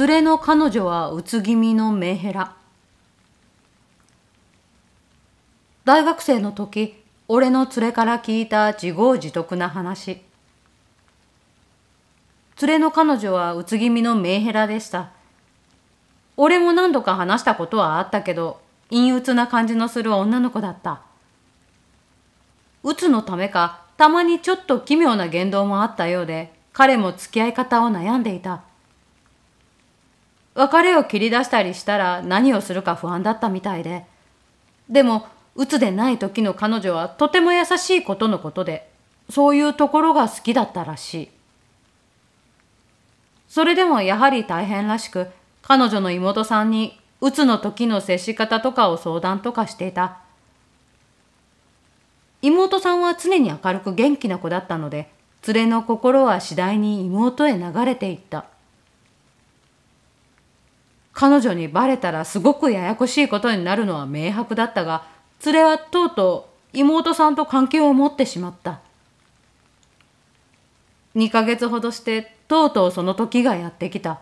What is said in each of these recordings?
連れの彼女はうつ気味のメンヘラ。大学生の時、俺の連れから聞いた自業自得な話。連れの彼女はうつ気味のメンヘラでした。俺も何度か話したことはあったけど、陰鬱な感じのする女の子だった。鬱のためか、たまにちょっと奇妙な言動もあったようで、彼も付き合い方を悩んでいた。別れを切り出したりしたら何をするか不安だったみたいで。でも、鬱でない時の彼女はとても優しいことのことで、そういうところが好きだったらしい。それでもやはり大変らしく、彼女の妹さんに鬱の時の接し方とかを相談とかしていた。妹さんは常に明るく元気な子だったので、連れの心は次第に妹へ流れていった。彼女にバレたらすごくややこしいことになるのは明白だったが連れはとうとう妹さんと関係を持ってしまった2ヶ月ほどしてとうとうその時がやってきた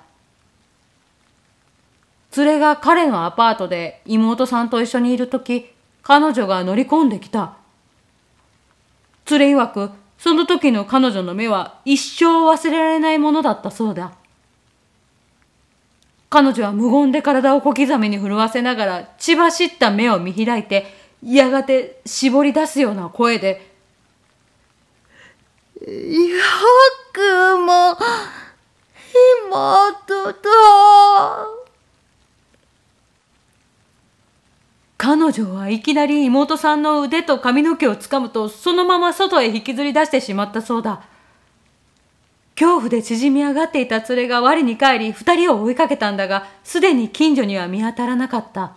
連れが彼のアパートで妹さんと一緒にいる時彼女が乗り込んできた連れ曰くその時の彼女の目は一生忘れられないものだったそうだ彼女は無言で体を小刻みに震わせながら血走った目を見開いてやがて絞り出すような声で「よくも妹と」彼女はいきなり妹さんの腕と髪の毛をつかむとそのまま外へ引きずり出してしまったそうだ。恐怖で縮み上がっていた連れが我に帰り二人を追いかけたんだがすでに近所には見当たらなかった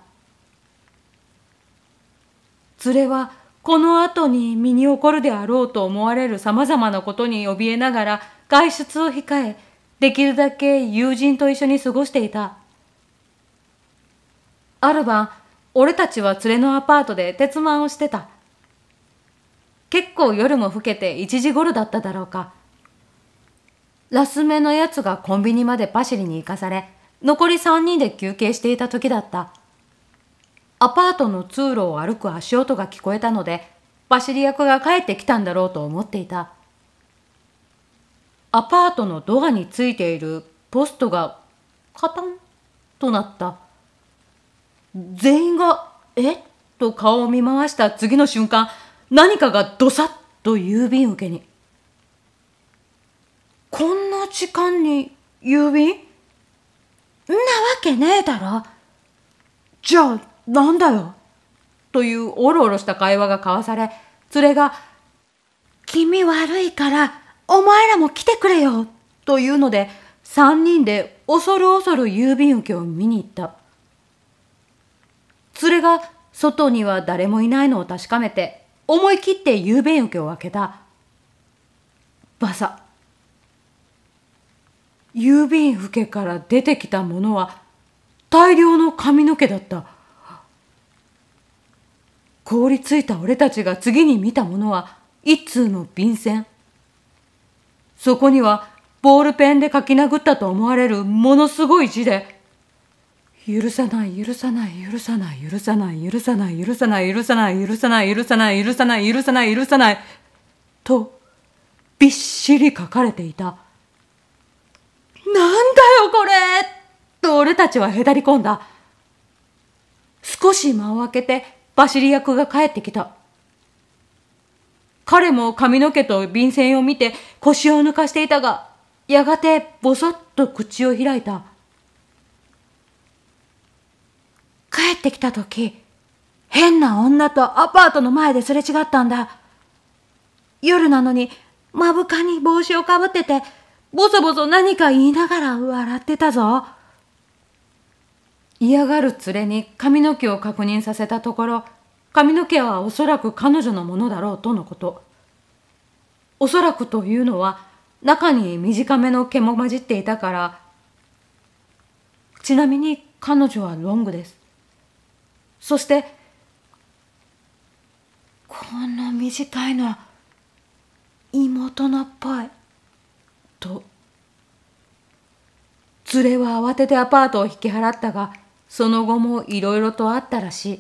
連れはこの後に身に起こるであろうと思われるさまざまなことに怯えながら外出を控えできるだけ友人と一緒に過ごしていたある晩俺たちは連れのアパートで鉄満をしてた結構夜も更けて一時頃だっただろうかラス目のやつがコンビニまでパシリに行かされ、残り3人で休憩していた時だった。アパートの通路を歩く足音が聞こえたので、パシリ役が帰ってきたんだろうと思っていた。アパートのドアについているポストがカタンとなった。全員が、えと顔を見回した次の瞬間、何かがドサッと郵便受けに。こんな時間に郵便んなわけねえだろ。じゃあ、なんだよ。というおろおろした会話が交わされ、連れが、君悪いから、お前らも来てくれよ。というので、3人で恐る恐る郵便受けを見に行った。連れが外には誰もいないのを確かめて、思い切って郵便受けを開けた。バサ郵便受けから出てきたものは大量の髪の毛だった凍りついた俺たちが次に見たものは一通の便箋そこにはボールペンで書き殴ったと思われるものすごい字で許さない許さない許さない許さない許さない許さない許さない許さない許さない許さない許さない許さないとびっしり書かれていた。なんだよこれと俺たちはへだり込んだ。少し間を空けてバシリ役が帰ってきた。彼も髪の毛と便箋を見て腰を抜かしていたが、やがてぼそっと口を開いた。帰ってきた時、変な女とアパートの前ですれ違ったんだ。夜なのに、ぶかに帽子をかぶってて、ぼそぼそ何か言いながら笑ってたぞ。嫌がる連れに髪の毛を確認させたところ、髪の毛はおそらく彼女のものだろうとのこと。おそらくというのは、中に短めの毛も混じっていたから、ちなみに彼女はロングです。そして、こんな短いのは妹のっぽい。連れは慌ててアパートを引き払ったが、その後もいろいろとあったらしい。